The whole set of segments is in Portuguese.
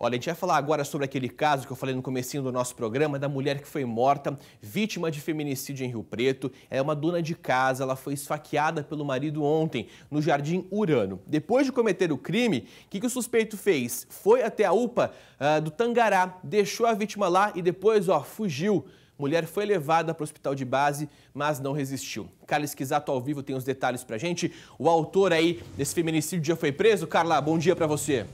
Olha, a gente vai falar agora sobre aquele caso que eu falei no comecinho do nosso programa, da mulher que foi morta, vítima de feminicídio em Rio Preto. É uma dona de casa, ela foi esfaqueada pelo marido ontem, no Jardim Urano. Depois de cometer o crime, o que, que o suspeito fez? Foi até a UPA uh, do Tangará, deixou a vítima lá e depois, ó, fugiu. Mulher foi levada para o hospital de base, mas não resistiu. Carla Esquisato, ao vivo tem os detalhes a gente. O autor aí desse feminicídio já foi preso. Carla, bom dia para você.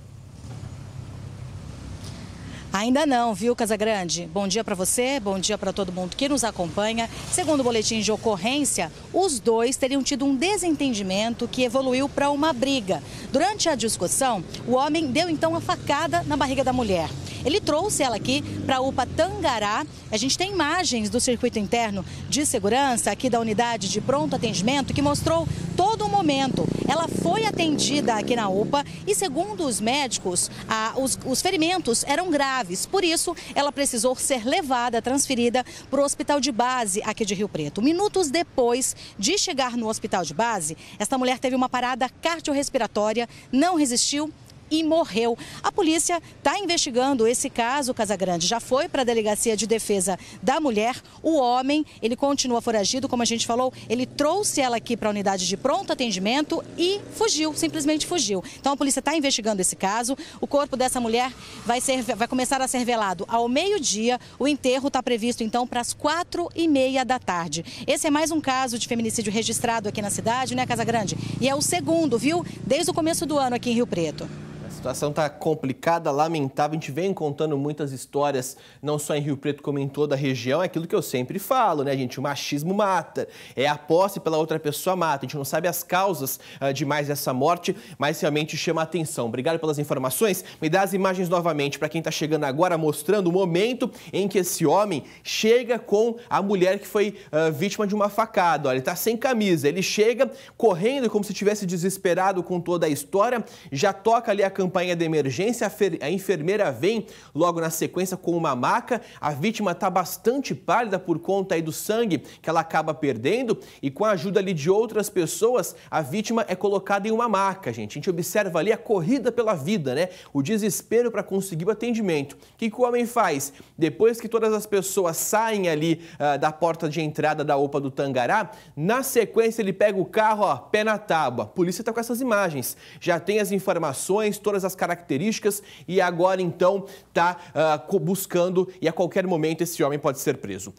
Ainda não, viu, Casagrande? Bom dia para você, bom dia para todo mundo que nos acompanha. Segundo o boletim de ocorrência, os dois teriam tido um desentendimento que evoluiu para uma briga. Durante a discussão, o homem deu então a facada na barriga da mulher. Ele trouxe ela aqui para a UPA Tangará. A gente tem imagens do circuito interno de segurança aqui da unidade de pronto atendimento que mostrou todo o momento. Ela foi atendida aqui na UPA e, segundo os médicos, a, os, os ferimentos eram graves. Por isso, ela precisou ser levada, transferida para o hospital de base aqui de Rio Preto. Minutos depois de chegar no hospital de base, esta mulher teve uma parada cardiorrespiratória, não resistiu e morreu. A polícia está investigando esse caso, Casagrande. Já foi para a Delegacia de Defesa da Mulher. O homem, ele continua foragido, como a gente falou, ele trouxe ela aqui para a unidade de pronto atendimento e fugiu, simplesmente fugiu. Então a polícia está investigando esse caso. O corpo dessa mulher vai, ser, vai começar a ser velado ao meio-dia. O enterro está previsto então para as quatro e meia da tarde. Esse é mais um caso de feminicídio registrado aqui na cidade, né, Casa Grande? E é o segundo, viu? Desde o começo do ano aqui em Rio Preto. A situação está complicada, lamentável. A gente vem contando muitas histórias, não só em Rio Preto, como em toda a região. É aquilo que eu sempre falo, né, gente? O machismo mata. É a posse pela outra pessoa mata. A gente não sabe as causas uh, de mais essa morte, mas realmente chama a atenção. Obrigado pelas informações. Me dá as imagens novamente para quem está chegando agora, mostrando o momento em que esse homem chega com a mulher que foi uh, vítima de uma facada. Olha, ele está sem camisa. Ele chega correndo como se tivesse desesperado com toda a história, já toca ali a campanha de emergência, a enfermeira vem logo na sequência com uma maca. A vítima está bastante pálida por conta aí do sangue que ela acaba perdendo e com a ajuda ali de outras pessoas, a vítima é colocada em uma maca, gente. A gente observa ali a corrida pela vida, né? O desespero para conseguir o atendimento. O que, que, o homem faz? Depois que todas as pessoas saem ali ah, da porta de entrada da OPA do Tangará, na sequência ele pega o carro, ó, pé na tábua. A polícia está com essas imagens. Já tem as informações, todas as características e agora então está uh, ah, buscando e a qualquer momento esse homem pode ser preso.